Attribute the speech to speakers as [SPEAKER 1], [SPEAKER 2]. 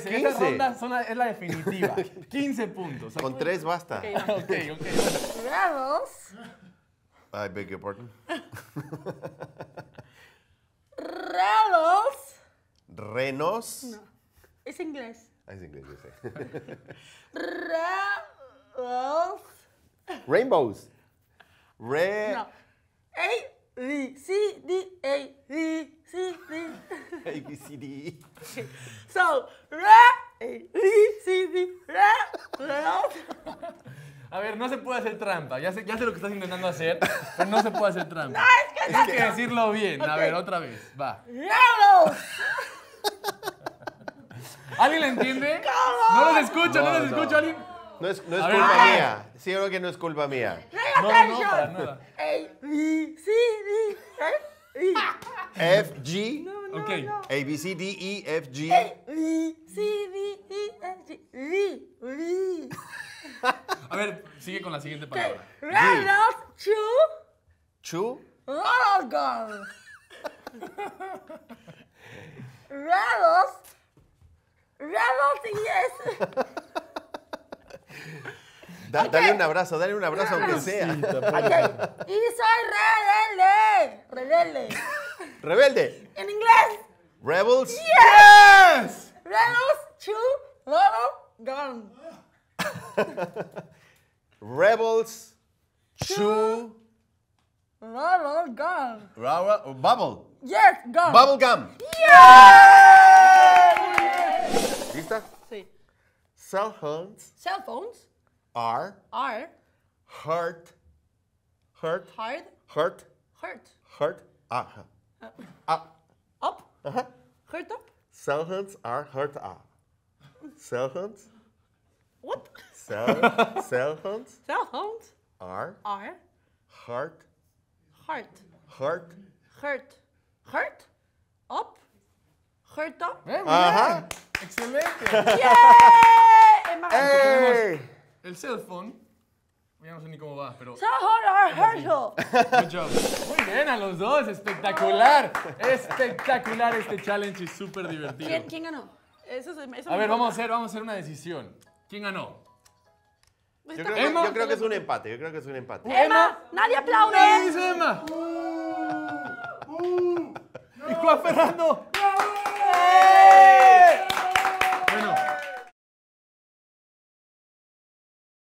[SPEAKER 1] 15. Esta ronda son es la definitiva. 15 puntos. Con tres basta. Ok, ok. Grados. I beg your pardon. Rados. Renos. Es inglés. Ah, es inglés, yo sé. Rados. Rainbows. Re. No. A, B, C, D, A, e, B, C, a A ver, no se puede hacer trampa. Ya sé, ya sé lo que estás intentando hacer, pero no se puede hacer trampa. Hay es que que decirlo bien. A ver, otra vez. Va. ¿Alguien le entiende? No los escucho, no, los escucho. ¿Alguien? No es, no es culpa mía. Sí, creo que no es culpa mía. No, no, A, B, C, D, E, F, G, a, B, C, D, E, F, G. A, B, C, D, E, F, G. A ver, sigue con la siguiente palabra. Redos chu. Chu. Oh, Raros. Redos Redos y Dale un abrazo, dale un abrazo aunque sea. Y soy rebelde. Rebelde. Rebelde. En inglés. Rebels? Yes! yes! Rebels 2, Love Gone. Rebels 2, Love Gone. Rara, bubble. Yes, gum. Bubble gum. Yes! ¿Lista? Sí. Cell phones. Cell phones. Are. Are. Hurt. Hurt. Hard. Hurt. Hurt. Hurt. Ah. Uh, uh, up. Uh huh. Cellhunts are hurt A. Sounds. What? Cellhunts. hands. R. R. heart heart heart Hurt Gert. Op. Gert op. Aha. Excelente. Yeah. El cellphone. phone. no sé ni cómo va, pero. ¡Sahara Herschel! Good job. bien a los dos, espectacular. Espectacular este challenge y súper divertido. ¿Quién, ganó? a ver, vamos a, hacer, vamos a hacer una decisión. ¿Quién ganó? Yo creo, que, yo creo, que, es un empate, yo creo que es un empate. ¡Emma! Emma nadie aplaude! ¿Qué dice Emma? Uh, uh, ¿Y Juan Fernando?